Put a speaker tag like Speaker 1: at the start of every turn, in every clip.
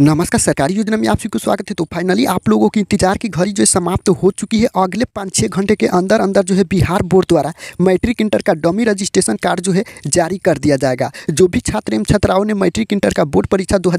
Speaker 1: नमस्कार सरकारी योजना में आप सभी को स्वागत है तो फाइनली आप लोगों की इंतजार की घड़ी जो है समाप्त हो चुकी है अगले पाँच छः घंटे के अंदर अंदर जो है बिहार बोर्ड द्वारा मैट्रिक इंटर का डमी रजिस्ट्रेशन कार्ड जो है जारी कर दिया जाएगा जो भी छात्र एवं छात्राओं ने मैट्रिक इंटर का बोर्ड परीक्षा दो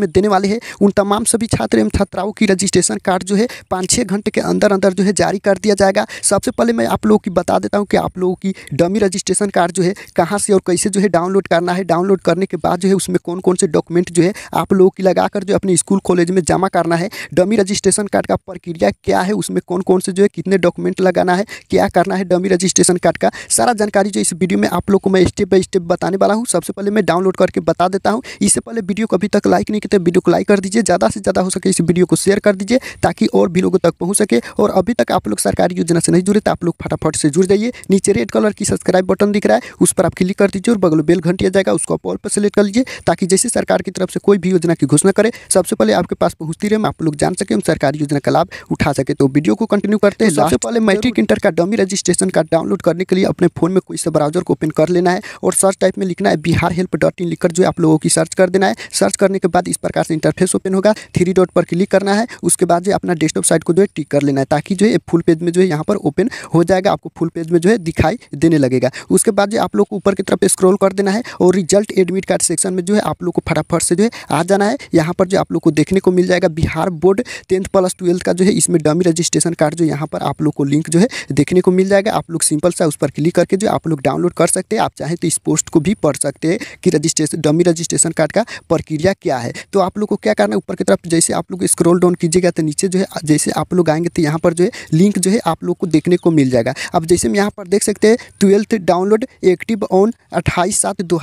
Speaker 1: में देने वाले हैं उन तमाम सभी छात्र एवं छात्राओं की रजिस्ट्रेशन कार्ड जो है पाँच छः घंटे के अंदर अंदर जो है जारी कर दिया जाएगा सबसे पहले मैं आप लोगों की बता देता हूँ कि आप लोगों की डमी रजिस्ट्रेशन कार्ड जो है कहाँ से और कैसे जो है डाउनलोड करना है डाउनलोड करने के बाद जो है उसमें कौन कौन से डॉक्यूमेंट जो है आप लोगों की लगा जाकर जो अपने स्कूल कॉलेज में जमा करना है डमी रजिस्ट्रेशन कार्ड का प्रक्रिया क्या है उसमें कौन कौन से जो है कितने डॉक्यूमेंट लगाना है क्या करना है डमी रजिस्ट्रेशन कार्ड का सारा जानकारी जो इस वीडियो में आप लोग को मैं स्टेप बाय स्टेप बताने वाला हूँ सबसे पहले मैं डाउनलोड करके बता देता हूँ इससे पहले वीडियो को अभी तक लाइक नहीं करते तो वीडियो को लाइक कर दीजिए ज़्यादा से ज़्यादा हो सके इस वीडियो को शेयर कर दीजिए ताकि और भी लोगों तक पहुँच सके और अभी तक आप लोग सरकारी योजना से नहीं जुड़े तो आप लोग फटाफट से जुड़ जाइए नीचे रेड कलर की सब्सक्राइब बटन दिख रहा है उस पर आप क्लिक कर दीजिए और बगल बेल घंटिया जाएगा उसको आप ऑल पर सेलेक्ट कर लीजिए ताकि जैसे सरकार की तरफ से कोई भी योजना की घोषणा करे में सबसे पहले आपके पास पहुंचती रहे आप लोग जान सके सरकारी योजना का लाभ उठा सके तो वीडियो को कंटिन्यू करते हैं तो सबसे पहले मैट्रिक इंटर का डमी रजिस्ट्रेशन का डाउनलोड करने के लिए अपने फोन में कोई सा ब्राउजर को ओपन कर लेना है और सर्च टाइप में लिखना है बिहार हेल्प डॉट इन लिखकर जो आप लोगों की सर्च कर देना है सर्च करने के बाद इस प्रकार से इंटरफेस ओपन होगा थ्री डॉट पर क्लिक करना है उसके बाद जो अपना डेस्कटॉप साइट को जो है टिक कर लेना है ताकि जो है फुल पेज में जो है यहाँ पर ओपन हो जाएगा आपको फुल पेज में जो है दिखाई देने लगेगा उसके बाद जो आप लोग को ऊपर की तरफ स्क्रॉल कर देना है और रिजल्ट एडमिट कार्ड सेक्शन में जो है आप लोग को फटाफट से जो है आ जाना है यहाँ यहाँ पर जो आप लोग को देखने को मिल जाएगा Bihar board tenth plus twelfth का जो है इसमें डमी रजिस्ट्रेशन कार्ड जो यहाँ पर आप लोग को लिंक जो है देखने को मिल जाएगा आप लोग सिंपल सा उस पर क्लिक करके जो आप लोग डाउनलोड कर सकते हैं आप चाहें तो इस पोस्ट को भी पढ़ सकते हैं कि रजिस्ट्रेशन डमी रजिस्ट्रेशन कार्ड का प्रक्रिया क्या है तो आप लोग को क्या करना है ऊपर की तरफ जैसे आप लोग स्क्रोल डाउन कीजिएगा तो नीचे जो है जैसे आप लोग आएंगे तो यहाँ पर जो है लिंक जो है आप लोग को देखने को मिल जाएगा अब जैसे हम यहाँ पर देख सकते हैं ट्वेल्थ डाउनलोड एक्टिव ऑन अट्ठाईस सात दो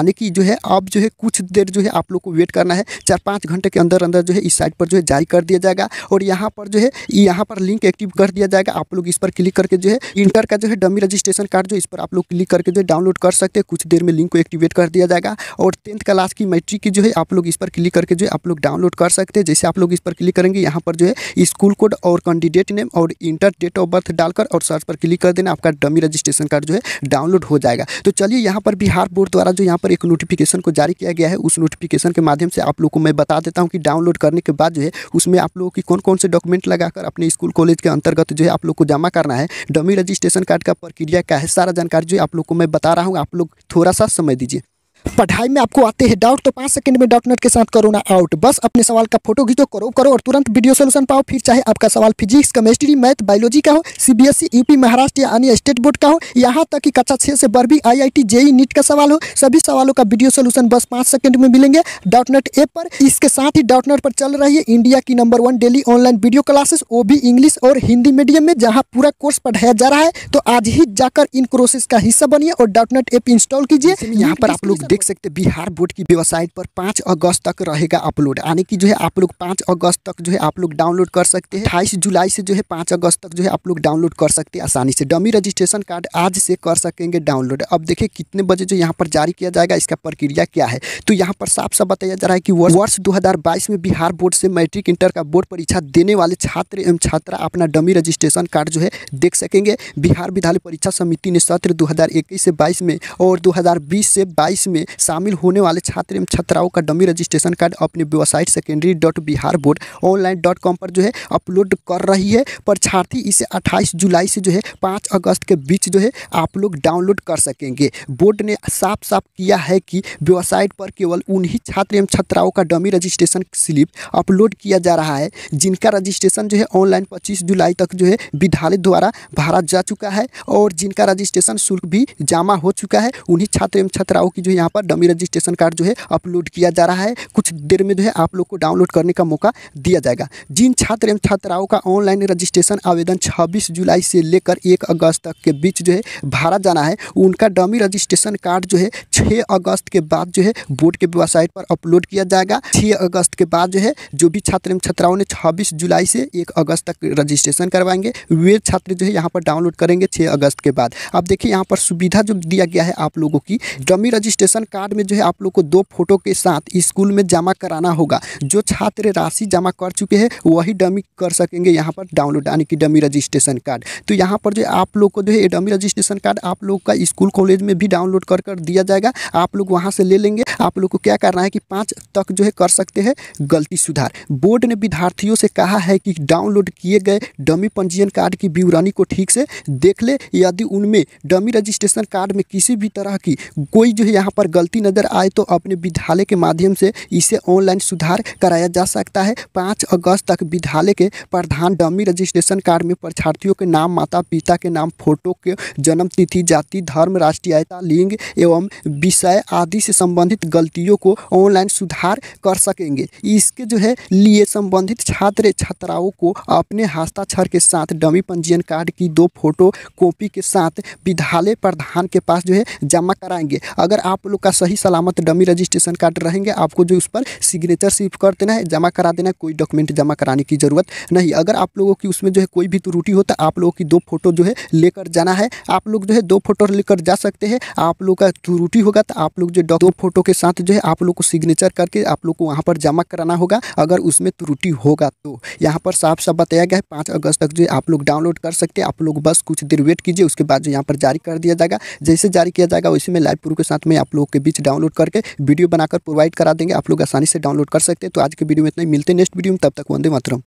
Speaker 1: आने की जो है अब जो है कुछ देर जो है आप लोग को वेट करना है चार पाँच घंटे के अंदर अंदर जो है इस साइट पर जो है जारी कर दिया जाएगा और यहाँ पर जो है यहाँ पर लिंक एक्टिव कर दिया जाएगा आप लोग इस पर क्लिक करके जो है इंटर का जो है डमी रजिस्ट्रेशन कार्ड जो इस पर आप लोग क्लिक करके जो है डाउनलोड कर सकते हैं कुछ देर में लिंक को एक्टिवेट कर दिया जाएगा और टेंथ क्लास की मैट्रिक की जो है आप लोग इस पर क्लिक करके जो है आप लोग डाउनलोड कर सकते हैं जैसे आप लोग इस पर क्लिक करेंगे यहाँ पर जो है स्कूल कोड और कैंडिडेट नेम और इंटर डेट ऑफ बर्थ डालकर और सर्च पर क्लिक कर देना आपका डमी रजिस्ट्रेशन कार्ड जो है डाउनलोड हो जाएगा तो चलिए यहाँ पर बिहार बोर्ड द्वारा जो यहाँ पर एक नोटिफिकेशन को जारी किया गया है उस नोटिफिकेशन के माध्यम से आप लोग को मैं बता देता हूँ कि डाउनलोड करने के बाद जो है उसमें आप लोगों की कौन कौन से डॉक्यूमेंट लगाकर अपने स्कूल कॉलेज के अंतर्गत जो है आप लोग को जमा करना है डमी रजिस्ट्रेशन कार्ड का प्रक्रिया क्या है सारा जानकारी जो आप लोग को मैं बता रहा हूँ आप लोग थोड़ा सा समय दीजिए पढ़ाई में आपको आते हैं डाउट तो पाँच सेकंड में डॉट नेट के साथ करो ना आउट बस अपने सवाल का फोटो खींचो करो करो और तुरंत वीडियो सोल्यूशन पाओ फिर चाहे आपका सवाल फिजिक्स केमिस्ट्री मैथ बायोलॉजी का हो सीबीएसई यूपी महाराष्ट्र या अन्य स्टेट बोर्ड का हो यहाँ तक कि कक्षा छः से बारहवीं आई आई जेई नीट का सवाल हो सभी सवालों का वीडियो सोल्यूशन बस पाँच सेकंड में मिलेंगे डॉट एप ऐप पर इसके साथ ही डॉट पर चल रही है इंडिया की number one daily online video classes वो भी इंग्लिश और हिंदी मीडियम में जहाँ पूरा कोर्स पढ़ाया जा रहा है तो आज ही जाकर इन कोर्सेस का हिस्सा बनिए और डॉट एप ऐप इंस्टॉल कीजिए यहाँ पर आप लोग देख सकते हैं बिहार बोर्ड की वेबसाइट पर पाँच अगस्त तक रहेगा अपलोड यानी कि जो है आप लोग पाँच अगस्त तक जो है आप लोग डाउनलोड कर सकते हैं अठाईस जुलाई से जो है पाँच अगस्त तक जो है आप लोग डाउनलोड कर सकते हैं आसानी से डमी रजिस्ट्रेशन कार्ड आज से कर सकेंगे डाउनलोड अब देखिए कितने बजे जो यहाँ पर जारी किया जाएगा इसका प्रक्रिया क्या है तो यहाँ पर साफ साफ बताया जा रहा है कि वर्ष दो में बिहार बोर्ड से मैट्रिक इंटर का बोर्ड परीक्षा देने वाले छात्र एवं छात्रा अपना डमी रजिस्ट्रेशन कार्ड जो है देख सकेंगे बिहार विद्यालय परीक्षा समिति ने सत्र दो से बाईस में और दो से बाईस में में शामिल होने वाले छात्र एवं छात्राओं का डमी रजिस्ट्रेशन कार्ड अपनी website secondary dot Bihar board online dot com पर जो है अपलोड कर रही है परीक्षार्थी इसे अट्ठाईस जुलाई से जो है पाँच अगस्त के बीच जो है आप लोग डाउनलोड कर सकेंगे बोर्ड ने साफ साफ किया है कि वेबसाइट पर केवल उन्हीं छात्र एवं छात्राओं का डमी रजिस्ट्रेशन स्लिप अपलोड किया जा रहा है जिनका रजिस्ट्रेशन जो है ऑनलाइन पच्चीस जुलाई तक जो है विद्यालय द्वारा भारत जा चुका है और जिनका रजिस्ट्रेशन शुल्क भी जमा हो चुका है उन्हीं छात्र एवं छात्राओं की जो है यहाँ पर डमी रजिस्ट्रेशन कार्ड जो है अपलोड किया जा रहा है कुछ देर में जो है आप लोग को डाउनलोड करने का मौका दिया जाएगा जिन छात्र एवं छात्राओं का ऑनलाइन रजिस्ट्रेशन आवेदन छब्बीस जुलाई से लेकर एक अगस्त तक के बीच जो है भारत जाना है उनका डमी रजिस्ट्रेशन कार्ड जो है छः अगस्त के बाद जो है बोर्ड के वेबसाइट पर अपलोड किया जाएगा छः अगस्त के बाद जो है जो भी छात्र एवं छात्राओं ने छब्बीस जुलाई से एक अगस्त तक रजिस्ट्रेशन करवाएंगे वे छात्र जो है यहाँ पर डाउनलोड करेंगे छः अगस्त के बाद अब देखिए यहाँ पर सुविधा जो दिया गया है आप लोगों की डमी रजिस्ट्रेशन राशन कार्ड में जो है आप लोग को दो फोटो के साथ स्कूल में जमा कराना होगा जो छात्र राशि जमा कर चुके हैं वही डमी कर सकेंगे यहाँ पर डाउनलोड यानी कि डमी रजिस्ट्रेशन कार्ड तो यहाँ पर जो आप लोग को जो है डमी रजिस्ट्रेशन कार्ड आप लोग का स्कूल कॉलेज में भी डाउनलोड कर कर दिया जाएगा आप लोग वहाँ से ले लेंगे आप लोग को क्या करना है कि पाँच तक जो है कर सकते हैं गलती सुधार बोर्ड ने विद्यार्थियों से कहा है कि डाउनलोड किए गए डमी पंजीयन कार्ड की विवरणी को ठीक से देख ले यदि उनमें डमी रजिस्ट्रेशन कार्ड में किसी भी तरह की कोई जो है यहाँ पर गलती नज़र आए तो अपने विद्यालय के माध्यम से इसे ऑनलाइन सुधार कराया जा सकता है पाँच अगस्त तक विद्यालय के प्रधान डमी रजिस्ट्रेशन कार्ड में परीक्षार्थियों के नाम माता पिता के नाम फोटो के जन्म तिथि जाति धर्म राष्ट्रीयता लिंग एवं विषय आदि से संबंधित गलतियों को ऑनलाइन सुधार कर सकेंगे इसके जो है लिए संबंधित छात्र छात्राओं को अपने हस्ताक्षर के साथ डमी पंजीयन कार्ड की दो फोटो कॉपी के साथ विद्यालय प्रधान के पास जो है जमा कराएंगे अगर आप लोग का सही सलामत डमी रजिस्ट्रेशन कार्ड रहेंगे आपको जो उस पर सिग्नेचर सिर्फ कर देना है जमा करा देना है कोई डॉक्यूमेंट जमा कराने की ज़रूरत नहीं अगर आप लोगों की उसमें जो है कोई भी त्रुटि हो तो आप लोगों की दो फोटो जो है लेकर जाना है आप लोग जो है दो फोटो लेकर जा सकते हैं आप लोग का त्रुटि होगा तो आप लोग जो दो फोटो के साथ जो है आप लोग को सिग्नेचर करके आप लोग को वहाँ पर जमा कराना होगा अगर उसमें त्रुटि होगा तो यहाँ पर साफ साफ बताया गया है पाँच अगस्त तक जो है आप लोग डाउनलोड कर सकते हैं आप लोग बस कुछ देर वेट कीजिए उसके बाद जो यहाँ पर जारी कर दिया जाएगा जैसे जारी किया जाएगा वैसे में लाइव प्रूफ के साथ में आप लोग लोग के बीच डाउनलोड करके वीडियो बनाकर प्रोवाइड करा देंगे आप लोग आसानी से डाउनलोड कर सकते हैं तो आज के वीडियो में इतना ही मिलते हैं नेक्स्ट वीडियो में तब तक वंदे मातरम